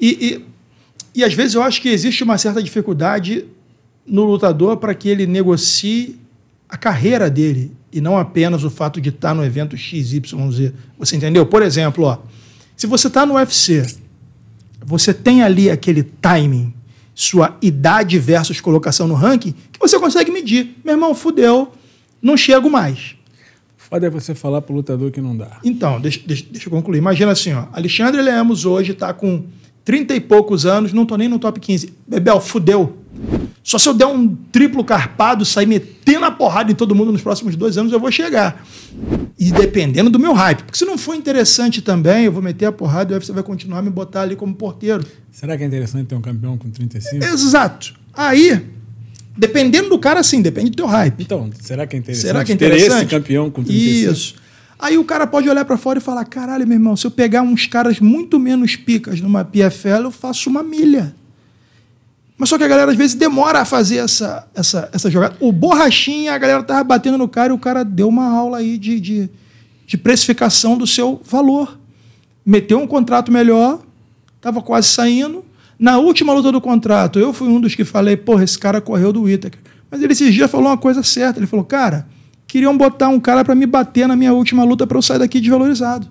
E, e, e às vezes eu acho que existe uma certa dificuldade no lutador para que ele negocie a carreira dele e não apenas o fato de estar no evento XYZ. Você entendeu? Por exemplo, ó, se você está no UFC, você tem ali aquele timing, sua idade versus colocação no ranking, que você consegue medir. Meu irmão, fudeu, não chego mais. Foda é você falar para o lutador que não dá. Então, deixa, deixa, deixa, eu concluir. Imagina assim, ó, Alexandre Lemos hoje está com 30 e poucos anos, não tô nem no top 15. Bebel, fudeu. Só se eu der um triplo carpado, sair metendo a porrada em todo mundo nos próximos dois anos, eu vou chegar. E dependendo do meu hype. Porque se não for interessante também, eu vou meter a porrada e o UFC vai continuar me botar ali como porteiro. Será que é interessante ter um campeão com 35? Exato. Aí, dependendo do cara, sim, depende do teu hype. Então, será que é interessante, será que é interessante? ter esse campeão com 35? Isso. Aí o cara pode olhar para fora e falar: caralho, meu irmão, se eu pegar uns caras muito menos picas numa PFL, eu faço uma milha. Mas só que a galera às vezes demora a fazer essa, essa, essa jogada. O borrachinha, a galera tava batendo no cara e o cara deu uma aula aí de, de, de precificação do seu valor. Meteu um contrato melhor, tava quase saindo. Na última luta do contrato, eu fui um dos que falei, porra, esse cara correu do Itaker. Mas ele esses dias falou uma coisa certa. Ele falou, cara, queriam botar um cara para me bater na minha última luta para eu sair daqui desvalorizado.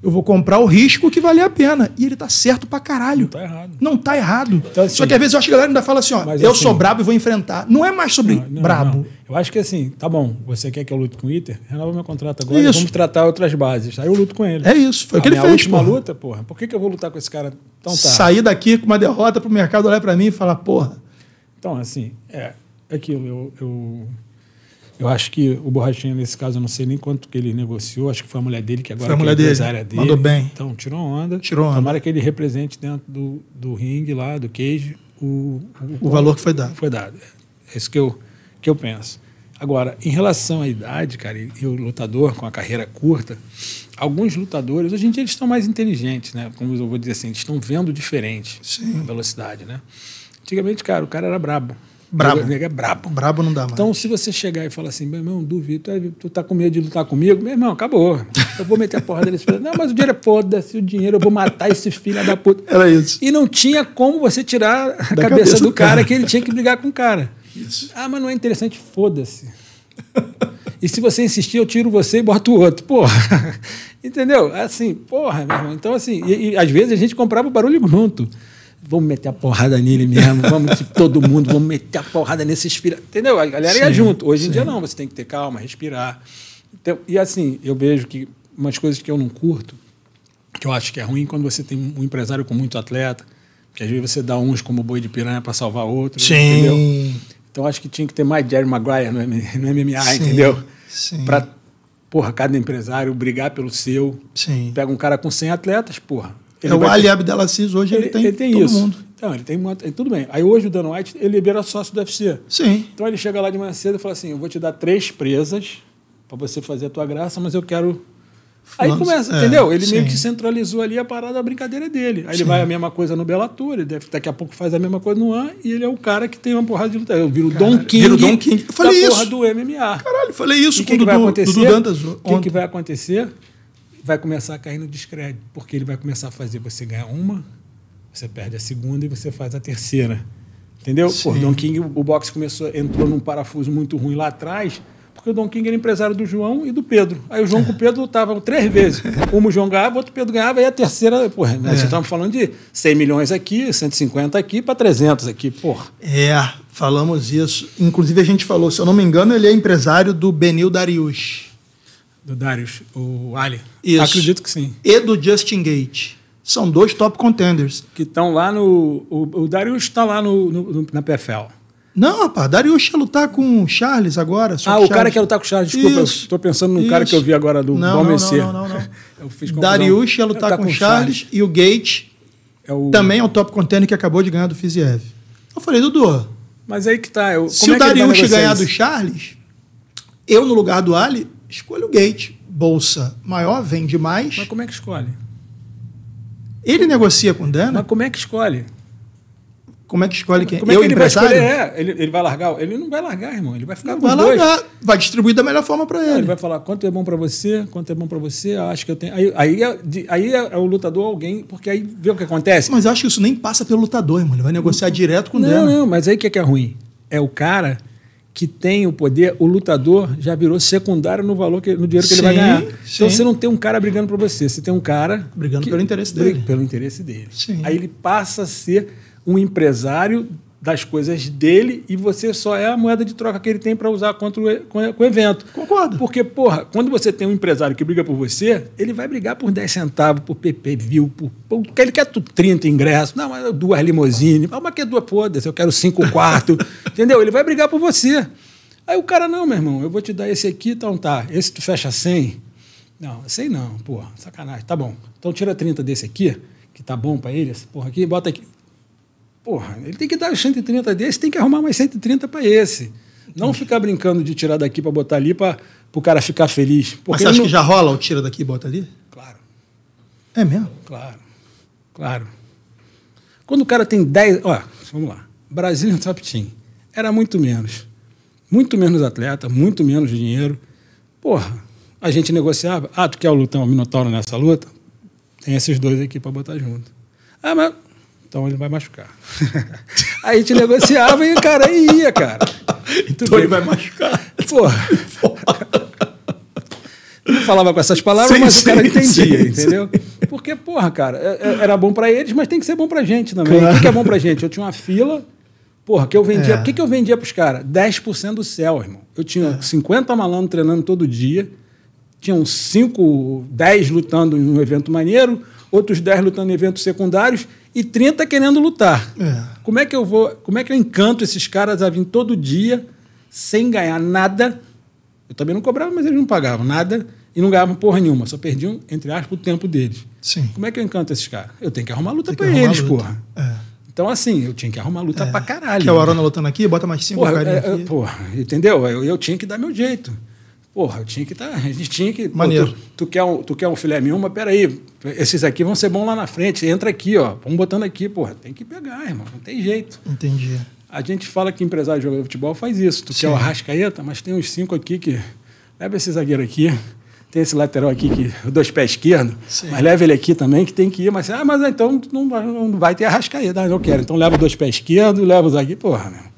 Eu vou comprar o risco que vale a pena. E ele tá certo pra caralho. Não tá errado. Não tá errado. Então, assim, Só que às vezes eu acho que a galera ainda fala assim, ó, mas, eu assim, sou brabo e vou enfrentar. Não é mais sobre não, não, brabo. Não. Eu acho que assim, tá bom, você quer que eu lute com o Iter? Renova meu contrato agora, isso. vamos tratar outras bases. Aí eu luto com ele. É isso, foi o que ele fez. última porra. luta, porra, por que, que eu vou lutar com esse cara tão tarde? Sair daqui com uma derrota pro mercado olhar para mim e falar, porra. Então, assim, é aquilo, eu... eu eu acho que o Borrachinha, nesse caso, eu não sei nem quanto que ele negociou, acho que foi a mulher dele que agora foi a é mulher é empresária dele. Mandou bem. Então, tirou onda. Tirou onda. Tomara que ele represente dentro do, do ringue lá, do cage, o, o, o valor que foi dado. Foi dado. É isso que eu, que eu penso. Agora, em relação à idade, cara, e, e o lutador com a carreira curta, alguns lutadores, hoje em dia eles estão mais inteligentes, né? Como eu vou dizer assim, eles estão vendo diferente Sim. a velocidade, né? Antigamente, cara, o cara era brabo. Brabo. O nego é brabo. Brabo não dá mais. Então, se você chegar e falar assim, meu irmão, duvido, tu é, tá com medo de lutar comigo? Meu irmão, acabou. Eu vou meter a porrada nesse Não, mas o dinheiro é foda-se, o dinheiro, eu vou matar esse filho da puta. Era isso. E não tinha como você tirar a cabeça, cabeça, do, do cara, cara, que ele tinha que brigar com o cara. Isso. Ah, mas não é interessante, foda-se. E se você insistir, eu tiro você e boto o outro. Porra. Entendeu? Assim, porra, meu irmão. Então, assim, e, e às vezes a gente comprava o barulho junto vamos meter a porrada nele mesmo, vamos todo mundo, vamos meter a porrada nesse espírito. Entendeu? A galera sim, ia junto. Hoje sim. em dia não, você tem que ter calma, respirar. Então, e assim, eu vejo que umas coisas que eu não curto, que eu acho que é ruim quando você tem um empresário com muito atleta, que às vezes você dá uns como boi de piranha para salvar outros, sim. entendeu? Então acho que tinha que ter mais Jerry Maguire no, no MMA, sim, entendeu? Sim. Para porra, cada empresário brigar pelo seu. Sim. Pega um cara com 100 atletas, porra ele é o Ali ter... Abdelaziz hoje, ele, ele tem, ele tem todo isso. mundo. Então, ele tem uma... É tudo bem. Aí hoje o Dan White, ele era sócio do UFC. Sim. Então ele chega lá de manhã cedo e fala assim, eu vou te dar três presas para você fazer a tua graça, mas eu quero... Aí Vamos... começa, é, entendeu? Ele sim. meio que centralizou ali a parada, a brincadeira dele. Aí sim. ele vai a mesma coisa no Bellator, ele deve, daqui a pouco faz a mesma coisa no AN, e ele é o cara que tem uma porrada de luta. Eu viro Don King. Viro Don King. Eu falei isso. porra do MMA. Caralho, falei isso e com o Dudu Dantas. O que vai acontecer? vai começar a cair no descrédito, porque ele vai começar a fazer você ganhar uma, você perde a segunda e você faz a terceira. Entendeu? Pô, Don King, o boxe começou, entrou num parafuso muito ruim lá atrás, porque o Don King era empresário do João e do Pedro. Aí o João com o Pedro lutavam três vezes. Uma o João ganhava, outro o Pedro ganhava, e a terceira, porra, né? É. estamos falando de 100 milhões aqui, 150 aqui para 300 aqui, porra. É, falamos isso. Inclusive a gente falou, se eu não me engano, ele é empresário do Benil Darius do Darius, o Ali. Isso. Acredito que sim. E do Justin Gate. São dois top contenders. Que estão lá no. O, o Darius está lá no, no, na PFL. Não, rapaz, Darius ia lutar com o Charles agora. ah, o Charles... cara que ia lutar com o Charles, desculpa, isso, eu pensando num isso. cara que eu vi agora do não, Balmecer. Não, não, não, não, não. Darius ia lutar, tá com, com o Charles, Charles, e o Gate é o... também é um top contender que acabou de ganhar do Fiziev. Eu falei, Dudu. Mas aí que tá. Eu... Se é o tá Darius ganhar do Charles, eu no lugar do Ali, Escolha o gate. Bolsa maior, vende mais. Mas como é que escolhe? Ele negocia com Dana. Mas como é que escolhe? Como é que escolhe quem? Como é que ele empresário? vai escolher? É, ele, ele, vai largar? Ele não vai largar, irmão. Ele vai ficar não com vai dois. largar. Vai distribuir da melhor forma para ele. ele vai falar quanto é bom para você, quanto é bom para você. Acho que eu tenho. Aí, aí, é, aí é, é o lutador alguém, porque aí vê o que acontece. Mas acho que isso nem passa pelo lutador, irmão. Ele vai negociar não, direto com o Não, Dana. não. Mas aí o que é, que é ruim? É o cara que tem o poder, o lutador já virou secundário no valor que, no dinheiro que sim, ele vai ganhar. Sim. Então você não tem um cara brigando por você, você tem um cara brigando que, pelo interesse dele. Pelo interesse dele. Sim. Aí ele passa a ser um empresário das coisas dele e você só é a moeda de troca que ele tem para usar contra o, com o evento. Concordo. Porque, porra, quando você tem um empresário que briga por você, ele vai brigar por 10 centavos, por PPV, por, por. Ele quer 30 ingressos, não, mas duas limousines. ah, mas que duas foda eu quero cinco quartos. entendeu? Ele vai brigar por você. Aí o cara, não, meu irmão, eu vou te dar esse aqui, então tá. Esse tu fecha 100. Não, 100 não, porra, sacanagem. Tá bom. Então tira 30 desse aqui, que tá bom para ele, essa porra aqui, bota aqui. Porra, ele tem que dar os 130 desse, tem que arrumar mais 130 para esse. Não ficar brincando de tirar daqui para botar ali para o cara ficar feliz. Porque Mas você acha não... que já rola o tira daqui e bota ali? Claro. É mesmo? Claro. Claro. Quando o cara tem 10. Ó, vamos lá. Brasil e top team. Era muito menos. Muito menos atleta, muito menos dinheiro. Porra, a gente negociava. Ah, tu quer o Lutão, o Minotauro nessa luta? Tem esses dois aqui para botar junto. Ah, mas então ele vai machucar. aí a gente negociava e o cara ia, cara. Então, ele vai machucar. Porra. Não falava com essas palavras, sim, mas sim, o cara entendia, sim, entendeu? Porque, porra, cara, é, é, era bom para eles, mas tem que ser bom pra gente também. Claro. O que, é bom pra gente? Eu tinha uma fila, porra, que eu vendia. É. O é. que, que eu vendia pros caras? 10% do céu, irmão. Eu tinha é. 50 malandros treinando todo dia, tinham 5, 10 lutando em um evento maneiro, outros 10 lutando em eventos secundários, e 30 querendo lutar. É. Como é que eu vou, como é que eu encanto esses caras a vir todo dia sem ganhar nada? Eu também não cobrava, mas eles não pagavam nada e não ganhavam porra nenhuma, só perdiam entre aspas o tempo deles. Sim. Como é que eu encanto esses caras? Eu tenho que arrumar luta para eles, luta. porra. É. Então, assim, eu tinha que arrumar luta é. pra caralho. Que é o Arona lutando aqui, bota mais cinco porra, é, é, aqui. Porra, entendeu? Eu, eu tinha que dar meu jeito. Porra, eu tinha que estar. Tá, a gente tinha que. Maneiro. Pô, tu, tu, quer um, tu quer um filé mignon, mas peraí, esses aqui vão ser bons lá na frente. Entra aqui, ó. Vamos botando aqui, porra. Tem que pegar, irmão. Não tem jeito. Entendi. A gente fala que empresário jogando jogador de futebol faz isso. Tu Sim. quer o Arrascaeta, mas tem uns cinco aqui que. Leva esse zagueiro aqui. Tem esse lateral aqui, que, dois pés esquerdo. Sim. Mas leva ele aqui também, que tem que ir. Mas, ah, mas então não, não vai ter Arrascaeta. Não, ah, eu quero. Então leva dois pés esquerdo, leva o zagueiro. Porra, meu.